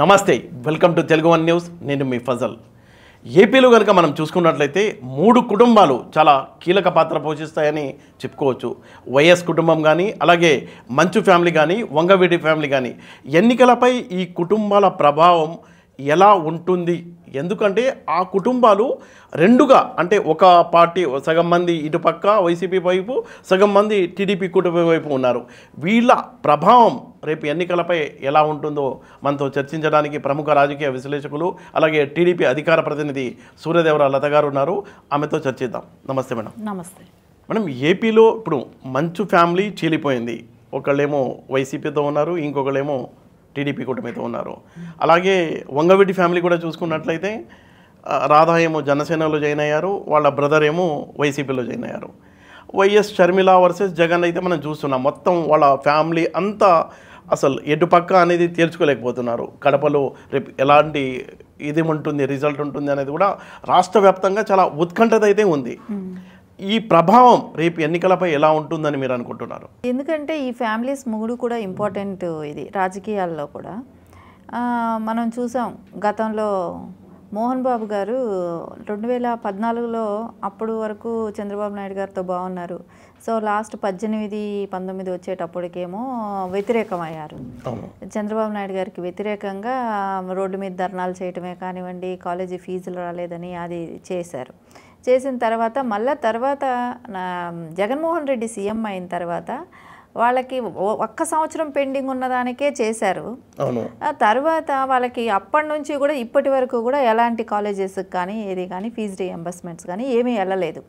నమస్తే welcome to Telugu one news నేను మీ ఫజల్ ఏపీలో కనుక మనం చూసుకున్నట్లయితే మూడు కుటుంబాలు చాలా కీలక పాత్ర పోషిస్తాయని చెప్పుకోవచ్చు వైఎస్ కుటుంబం కానీ అలాగే మంచు ఫ్యామిలీ కానీ వంగవీటి ఫ్యామిలీ కానీ ఎన్నికలపై ఈ కుటుంబాల ప్రభావం ఎలా ఉంటుంది ఎందుకంటే ఆ కుటుంబాలు రెండుగా అంటే ఒక పార్టీ సగం మంది ఇటుపక్క వైసీపీ వైపు సగం మంది టీడీపీ కుటుంబం వైపు ఉన్నారు వీళ్ళ ప్రభావం రేపు ఎన్నికలపై ఎలా ఉంటుందో మనతో చర్చించడానికి ప్రముఖ రాజకీయ విశ్లేషకులు అలాగే టీడీపీ అధికార ప్రతినిధి సూర్యదేవర లత గారు ఉన్నారు ఆమెతో చర్చిద్దాం నమస్తే మేడం నమస్తే మేడం ఏపీలో ఇప్పుడు మంచు ఫ్యామిలీ చీలిపోయింది ఒకళ్ళేమో వైసీపీతో ఉన్నారు ఇంకొకళ్ళేమో టీడీపీ కూటమితో ఉన్నారు అలాగే వంగవీటి ఫ్యామిలీ కూడా చూసుకున్నట్లయితే రాధా ఏమో జనసేనలో జాయిన్ అయ్యారు వాళ్ళ బ్రదర్ ఏమో వైసీపీలో జాయిన్ అయ్యారు వైఎస్ షర్మిల వర్సెస్ జగన్ అయితే మనం చూస్తున్నాం మొత్తం వాళ్ళ ఫ్యామిలీ అంతా అసలు ఎటుపక్క అనేది తేల్చుకోలేకపోతున్నారు కడపలో రేపు ఎలాంటి ఇది ఉంటుంది రిజల్ట్ ఉంటుంది అనేది కూడా రాష్ట్ర వ్యాప్తంగా చాలా ఉత్కంఠత అయితే ఉంది ఈ ప్రభావం రేపు ఎన్నికలపై ఎలా ఉంటుందని మీరు అనుకుంటున్నారు ఎందుకంటే ఈ ఫ్యామిలీస్ మూడు కూడా ఇంపార్టెంట్ ఇది రాజకీయాల్లో కూడా మనం చూసాం గతంలో మోహన్ బాబు గారు రెండు వేల పద్నాలుగులో అప్పుడు వరకు చంద్రబాబు నాయుడు గారితో బాగున్నారు సో లాస్ట్ పద్దెనిమిది పంతొమ్మిది వచ్చేటప్పటికేమో వ్యతిరేకమయ్యారు చంద్రబాబు నాయుడు గారికి వ్యతిరేకంగా రోడ్డు మీద ధర్నాలు చేయటమే కానివ్వండి కాలేజీ ఫీజులు రాలేదని అది చేశారు చేసిన తర్వాత మళ్ళా తర్వాత జగన్మోహన్ రెడ్డి సీఎం అయిన తర్వాత వాళ్ళకి ఒక్క సంవత్సరం పెండింగ్ ఉన్నదానికే చేశారు ఆ తర్వాత వాళ్ళకి అప్పటి నుంచి కూడా ఇప్పటి వరకు కూడా ఎలాంటి కాలేజెస్ కానీ ఏది కానీ ఫీజ్ రీఎంబర్స్మెంట్స్ కానీ ఏమీ వెళ్ళలేదు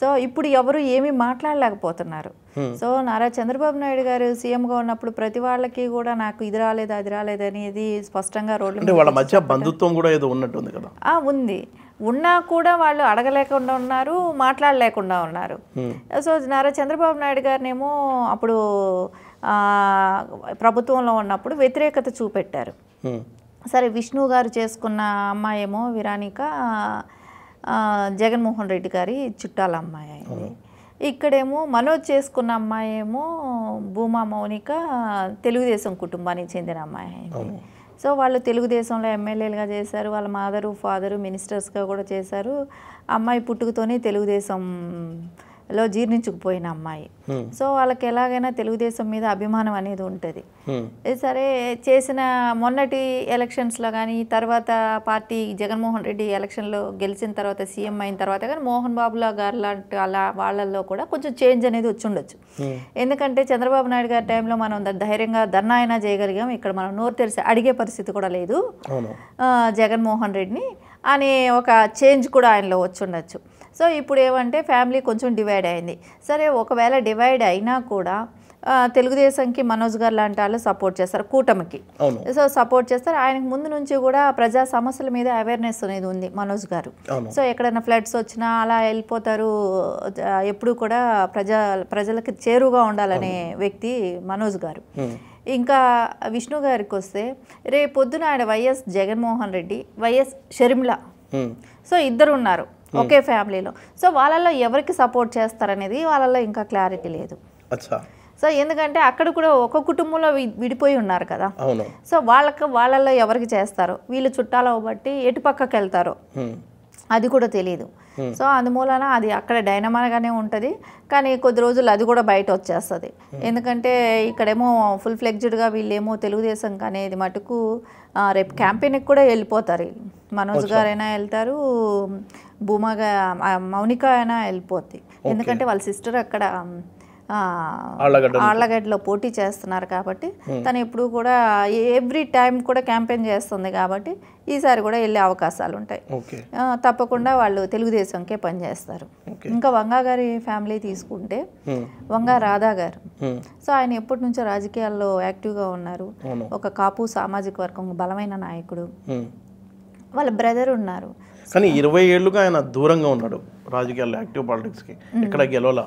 సో ఇప్పుడు ఎవరు ఏమీ మాట్లాడలేకపోతున్నారు సో నారా చంద్రబాబు నాయుడు గారు సీఎంగా ఉన్నప్పుడు ప్రతి వాళ్ళకి కూడా నాకు ఇది రాలేదు అది రాలేదు అనేది స్పష్టంగా రోడ్లు మధ్య బంధుత్వం కూడా ఏదో ఉన్నట్టుంది కదా ఉంది ఉన్నా కూడా వాళ్ళు అడగలేకుండా ఉన్నారు మాట్లాడలేకుండా ఉన్నారు సో నారా చంద్రబాబు నాయుడు గారినేమో అప్పుడు ప్రభుత్వంలో ఉన్నప్పుడు వ్యతిరేకత చూపెట్టారు సరే విష్ణు గారు చేసుకున్న అమ్మాయి ఏమో విరానిక జగన్మోహన్ రెడ్డి గారి చుట్టాల అమ్మాయి అయింది ఇక్కడేమో మనోజ్ చేసుకున్న అమ్మాయి ఏమో భూమా మౌనిక తెలుగుదేశం కుటుంబానికి చెందిన అమ్మాయి అయింది సో వాళ్ళు తెలుగుదేశంలో ఎమ్మెల్యేలుగా చేశారు వాళ్ళ మాదరు ఫాదరు మినిస్టర్స్గా కూడా చేశారు అమ్మాయి పుట్టుకతోనే తెలుగుదేశం లో జీర్ణించుకుపోయిన అమ్మాయి సో వాళ్ళకి ఎలాగైనా తెలుగుదేశం మీద అభిమానం అనేది ఉంటుంది సరే చేసిన మొన్నటి ఎలక్షన్స్లో కానీ తర్వాత పార్టీ జగన్మోహన్ రెడ్డి ఎలక్షన్లో గెలిచిన తర్వాత సీఎం అయిన తర్వాత కానీ మోహన్ బాబులా గారు లాంటి అలా వాళ్ళల్లో కూడా కొంచెం చేంజ్ అనేది వచ్చి ఉండొచ్చు ఎందుకంటే చంద్రబాబు నాయుడు గారి టైంలో మనం ధైర్యంగా ధర్నా అయినా చేయగలిగాం ఇక్కడ మనం నోరు తెరిసి అడిగే పరిస్థితి కూడా లేదు జగన్మోహన్ రెడ్డిని అనే ఒక చేంజ్ కూడా ఆయనలో వచ్చి ఉండొచ్చు సో ఇప్పుడు ఏమంటే ఫ్యామిలీ కొంచెం డివైడ్ అయింది సరే ఒకవేళ డివైడ్ అయినా కూడా తెలుగుదేశంకి మనోజ్ గారు లాంటి వాళ్ళు సపోర్ట్ చేస్తారు కూటమికి సో సపోర్ట్ చేస్తారు ఆయనకు ముందు నుంచి కూడా ప్రజా సమస్యల మీద అవేర్నెస్ అనేది ఉంది మనోజ్ గారు సో ఎక్కడైనా ఫ్లడ్స్ వచ్చినా అలా వెళ్ళిపోతారు ఎప్పుడు కూడా ప్రజా ప్రజలకు చేరువుగా ఉండాలనే వ్యక్తి మనోజ్ గారు ఇంకా విష్ణు గారికి వస్తే పొద్దున ఆయన YS Jaganmohan Reddy YS Sharmila so ఇద్దరు ఉన్నారు Hmm. ఒకే ఫ్యామిలీలో సో వాళ్ళల్లో ఎవరికి సపోర్ట్ చేస్తారనేది వాళ్ళల్లో ఇంకా క్లారిటీ లేదు సో ఎందుకంటే అక్కడ కూడా ఒక కుటుంబంలో విడిపోయి ఉన్నారు కదా సో వాళ్ళకి వాళ్ళల్లో ఎవరికి చేస్తారు వీళ్ళు చుట్టాల బట్టి ఎటు పక్కకి వెళ్తారో hmm. అది కూడా తెలియదు hmm. సో అందుమూలన అది అక్కడ డైనమాగానే ఉంటుంది కానీ కొద్ది రోజులు అది కూడా బయట వచ్చేస్తుంది ఎందుకంటే ఇక్కడేమో ఫుల్ ఫ్లెక్జ్డ్గా వీళ్ళేమో తెలుగుదేశం కానీ ఇది మటుకు రేపు క్యాంపెయిన్కి కూడా వెళ్ళిపోతారు మనోజ్ గారైనా వెళ్తారు భూమా మౌనిక అయినా వెళ్ళిపోద్ది ఎందుకంటే వాళ్ళ సిస్టర్ అక్కడ ఆళ్ళగడ్డలో పోటీ చేస్తున్నారు కాబట్టి తను ఎప్పుడు కూడా ఎవ్రీ టైం కూడా క్యాంపెయిన్ చేస్తుంది కాబట్టి ఈసారి కూడా వెళ్ళే అవకాశాలు ఉంటాయి తప్పకుండా వాళ్ళు తెలుగుదేశంకే పనిచేస్తారు ఇంకా వంగా గారి ఫ్యామిలీ తీసుకుంటే వంగా రాధా గారు సో ఆయన ఎప్పటి నుంచో రాజకీయాల్లో యాక్టివ్గా ఉన్నారు ఒక కాపు సామాజిక వర్గం బలమైన నాయకుడు వాళ్ళ బ్రదర్ ఉన్నారు కానీ ఇరవై ఏళ్ళుగా ఆయన దూరంగా ఉన్నాడు రాజకీయాల్లో యాక్టివ్ పాలిటిక్స్కి ఇక్కడ గెలవలా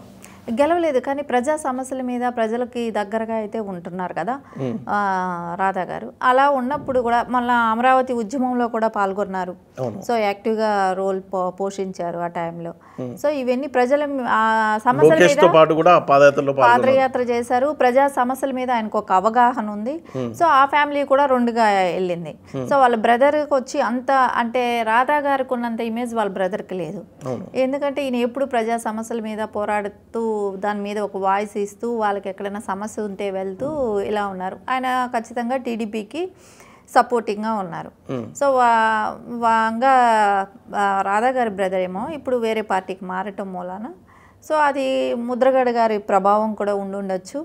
గెలవలేదు కానీ ప్రజా సమస్యల మీద ప్రజలకి దగ్గరగా అయితే ఉంటున్నారు కదా రాధా గారు అలా ఉన్నప్పుడు కూడా మళ్ళీ అమరావతి ఉద్యమంలో కూడా పాల్గొన్నారు సో యాక్టివ్ గా రోల్ పోషించారు ఆ టైంలో సో ఇవన్నీ ప్రజల సమస్యల మీద పాదయాత్ర చేశారు ప్రజా సమస్యల మీద ఆయనకు ఒక అవగాహన ఉంది సో ఆ ఫ్యామిలీ కూడా రెండుగా వెళ్ళింది సో వాళ్ళ బ్రదర్ వచ్చి అంత అంటే రాధా గారికి ఉన్నంత ఇమేజ్ వాళ్ళ బ్రదర్కి లేదు ఎందుకంటే ఈయన ఎప్పుడు ప్రజా సమస్యల మీద పోరాడుతూ దాని మీద ఒక వాయిస్ ఇస్తూ వాళ్ళకి ఎక్కడైనా సమస్య ఉంటే వెళ్తూ ఇలా ఉన్నారు ఆయన ఖచ్చితంగా టీడీపీకి సపోర్టింగ్గా ఉన్నారు సో వాంగా రాధా గారి బ్రదర్ ఏమో ఇప్పుడు వేరే పార్టీకి మారటం మూలాన సో అది ముద్రగడ గారి ప్రభావం కూడా ఉండి ఉండొచ్చు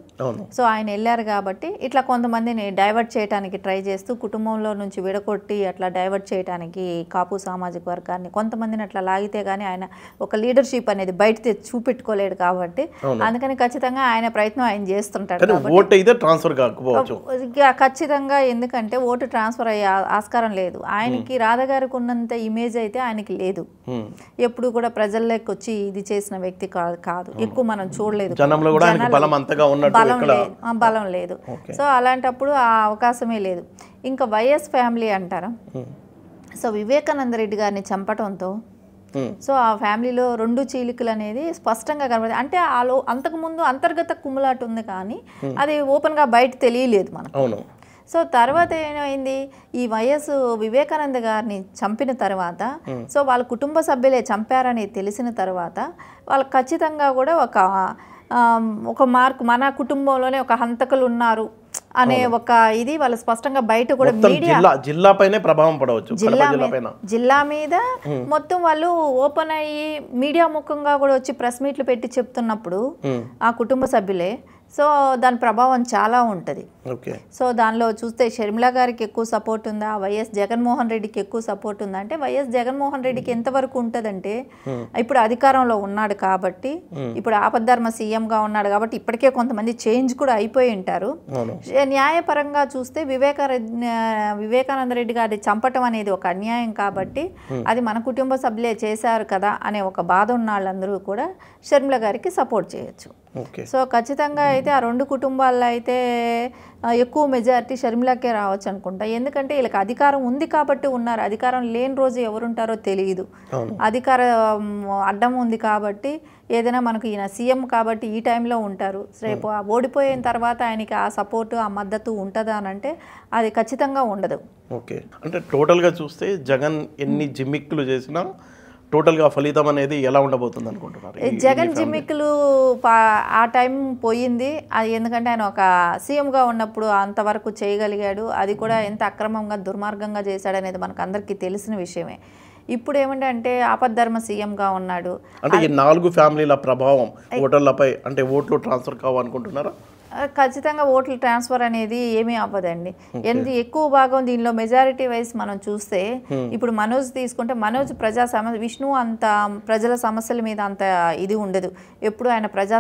సో ఆయన వెళ్ళారు కాబట్టి ఇట్లా కొంతమందిని డైవర్ట్ చేయడానికి ట్రై చేస్తూ కుటుంబంలో నుంచి విడగొట్టి అట్లా డైవర్ట్ చేయడానికి కాపు సామాజిక వర్గాన్ని కొంతమందిని అట్లా లాగితే కానీ ఆయన ఒక లీడర్షిప్ అనేది బయట చూపెట్టుకోలేడు కాబట్టి అందుకని ఖచ్చితంగా ఆయన ప్రయత్నం ఆయన చేస్తుంటాడు ఖచ్చితంగా ఎందుకంటే ఓటు ట్రాన్స్ఫర్ అయ్యే ఆస్కారం లేదు ఆయనకి రాధగారికి ఉన్నంత ఇమేజ్ అయితే ఆయనకి లేదు ఎప్పుడు కూడా ప్రజల్లోకి వచ్చి ఇది చేసిన వ్యక్తి కాదు కాదు ఎక్కువ మనం చూడలేదు బలం బలం లేదు సో అలాంటప్పుడు ఆ అవకాశమే లేదు ఇంకా వైఎస్ ఫ్యామిలీ అంటారా సో వివేకానంద రెడ్డి గారిని చంపటంతో సో ఆ ఫ్యామిలీలో రెండు చీలికలు అనేది స్పష్టంగా కనబడి అంటే ఆలో అంతకుముందు అంతర్గత కుమ్ములాట ఉంది కానీ అది ఓపెన్గా బయట తెలియలేదు మనకు సో తర్వాత ఏమైంది ఈ వైఎస్ వివేకానంద గారిని చంపిన తర్వాత సో వాళ్ళ కుటుంబ సభ్యులే చంపారని తెలిసిన తర్వాత వాళ్ళు ఖచ్చితంగా కూడా ఒక ఒక మార్క్ మన కుటుంబంలోనే ఒక హంతకులు ఉన్నారు అనే ఒక ఇది వాళ్ళు స్పష్టంగా బయట కూడా మీడియా జిల్లా పైనే ప్రభావం పడవచ్చు జిల్లా జిల్లా మీద మొత్తం వాళ్ళు ఓపెన్ అయ్యి మీడియా ముఖంగా కూడా వచ్చి ప్రెస్ మీట్లు పెట్టి చెప్తున్నప్పుడు ఆ కుటుంబ సభ్యులే సో దాని ప్రభావం చాలా ఉంటుంది సో దానిలో చూస్తే షర్మిల గారికి ఎక్కువ సపోర్ట్ ఉందా వైఎస్ జగన్మోహన్ రెడ్డికి ఎక్కువ సపోర్ట్ ఉందా అంటే వైఎస్ జగన్మోహన్ రెడ్డికి hmm. ఎంతవరకు ఉంటుందంటే hmm. ఇప్పుడు అధికారంలో ఉన్నాడు కాబట్టి hmm. ఇప్పుడు ఆపద్ధర్మ సీఎంగా ఉన్నాడు కాబట్టి ఇప్పటికే కొంతమంది చేంజ్ కూడా అయిపోయి ఉంటారు న్యాయపరంగా చూస్తే వివేక వివేకానంద రెడ్డి గారి చంపటం అనేది ఒక అన్యాయం కాబట్టి అది మన కుటుంబ సభ్యులే చేశారు కదా అనే ఒక బాధ ఉన్న వాళ్ళందరూ కూడా షర్మిల గారికి సపోర్ట్ చేయొచ్చు సో ఖచ్చితంగా అయితే ఆ రెండు కుటుంబాల్లో అయితే ఎక్కువ మెజారిటీ షర్మిలాకే రావచ్చు అనుకుంటా ఎందుకంటే వీళ్ళకి అధికారం ఉంది కాబట్టి ఉన్నారు అధికారం లేని రోజు ఎవరుంటారో తెలియదు అధికార అడ్డం ఉంది కాబట్టి ఏదైనా మనకు ఈయన సీఎం కాబట్టి ఈ టైంలో ఉంటారు రేపు ఓడిపోయిన తర్వాత ఆయనకి ఆ సపోర్ట్ ఆ మద్దతు ఉంటుందా అంటే అది ఖచ్చితంగా ఉండదు ఓకే అంటే టోటల్గా చూస్తే జగన్ ఎన్ని జిమ్మిక్కులు చేసినా టోటల్గా ఫలితం అనేది ఎలా ఉండబోతుంది అనుకుంటున్నారు జగన్ జిమ్మిక్లు ఆ టైం పోయింది అది ఎందుకంటే ఆయన ఒక సీఎంగా ఉన్నప్పుడు అంతవరకు చేయగలిగాడు అది కూడా ఎంత అక్రమంగా దుర్మార్గంగా చేశాడనేది మనకు అందరికీ తెలిసిన విషయమే ఇప్పుడు ఏమంటే అంటే ఆపద్ధర్మ గా ఉన్నాడు అంటే ఈ నాలుగు ఫ్యామిలీల ప్రభావం ఓటర్లపై అంటే ఓట్లు ట్రాన్స్ఫర్ కావాలనుకుంటున్నారా ఖచ్చితంగా ఓట్ల ట్రాన్స్ఫర్ అనేది ఏమీ అవ్వదండి ఎంత ఎక్కువ భాగం దీనిలో మెజారిటీ వైజ్ మనం చూస్తే ఇప్పుడు మనోజ్ తీసుకుంటే మనోజ్ ప్రజా సమస్య విష్ణు అంత ప్రజల సమస్యల మీద అంత ఇది ఉండదు ఎప్పుడు ఆయన ప్రజా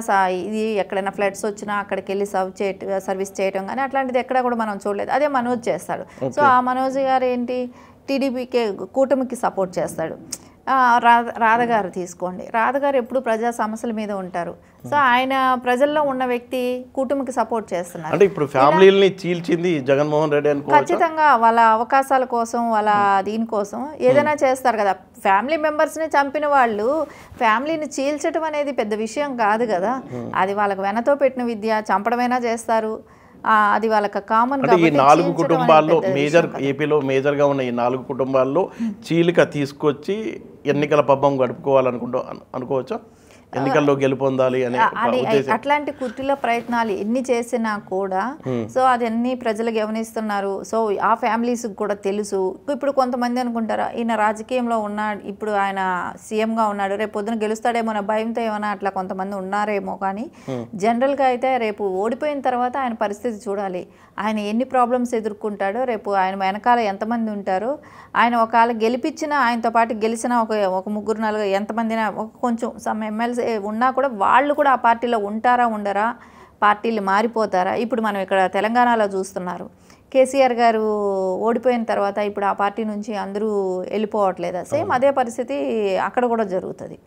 ఇది ఎక్కడైనా ఫ్లడ్స్ వచ్చినా అక్కడికి వెళ్ళి సర్వ్ చేయటం సర్వీస్ చేయటం కానీ అట్లాంటిది ఎక్కడా కూడా మనం చూడలేదు అదే మనోజ్ చేస్తాడు సో ఆ మనోజ్ గారు ఏంటి టీడీపీకే కూటమికి సపోర్ట్ చేస్తాడు రాధ రాధగారు తీసుకోండి రాధగారు ఎప్పుడు ప్రజా సమస్యల మీద ఉంటారు సో ఆయన ప్రజల్లో ఉన్న వ్యక్తి కూటమికి సపోర్ట్ చేస్తున్నారు అంటే ఇప్పుడు ఫ్యామిలీని చీల్చింది జగన్మోహన్ రెడ్డి ఖచ్చితంగా వాళ్ళ అవకాశాల కోసం వాళ్ళ దీనికోసం ఏదైనా చేస్తారు కదా ఫ్యామిలీ మెంబర్స్ని చంపిన వాళ్ళు ఫ్యామిలీని చీల్చడం అనేది పెద్ద విషయం కాదు కదా అది వాళ్ళకు వెనతో పెట్టిన విద్య చంపడమైనా చేస్తారు అది వాళ్ళకి కామన్ ఈ నాలుగు కుటుంబాల్లో మేజర్ ఏపీలో మేజర్గా ఉన్న ఈ నాలుగు కుటుంబాల్లో చీలిక తీసుకొచ్చి ఎన్నికల పబ్బం గడుపుకోవాలనుకుంటూ అనుకోవచ్చా ఎన్నికల్లో గెలుపొందాలి అని అట్లాంటి కుట్టిల ప్రయత్నాలు ఎన్ని చేసినా కూడా సో అది అన్ని ప్రజలు గమనిస్తున్నారు సో ఆ ఫ్యామిలీస్ కూడా తెలుసు ఇప్పుడు కొంతమంది అనుకుంటారా ఈయన రాజకీయంలో ఉన్నాడు ఇప్పుడు ఆయన సీఎంగా ఉన్నాడు రేపు పొద్దున గెలుస్తాడేమో భయంతో ఏమైనా అట్లా కొంతమంది ఉన్నారేమో కానీ జనరల్గా అయితే రేపు ఓడిపోయిన తర్వాత ఆయన పరిస్థితి చూడాలి ఆయన ఎన్ని ప్రాబ్లమ్స్ ఎదుర్కొంటాడో రేపు ఆయన వెనకాల ఎంతమంది ఉంటారు ఆయన ఒకవేళ గెలిపించినా ఆయనతో పాటు గెలిచిన ఒక ఒక ముగ్గురు నాలుగు ఎంతమందినా కొంచెం సమ్ ఎమ్మెల్యే లీడర్స్ ఉన్నా కూడా వాళ్ళు కూడా ఆ పార్టీలో ఉంటారా ఉండరా పార్టీలు మారిపోతారా ఇప్పుడు మనం ఇక్కడ తెలంగాణలో చూస్తున్నారు కేసీఆర్ గారు ఓడిపోయిన తర్వాత ఇప్పుడు ఆ పార్టీ నుంచి అందరూ వెళ్ళిపోవట్లేదా సేమ్ అదే పరిస్థితి అక్కడ కూడా జరుగుతుంది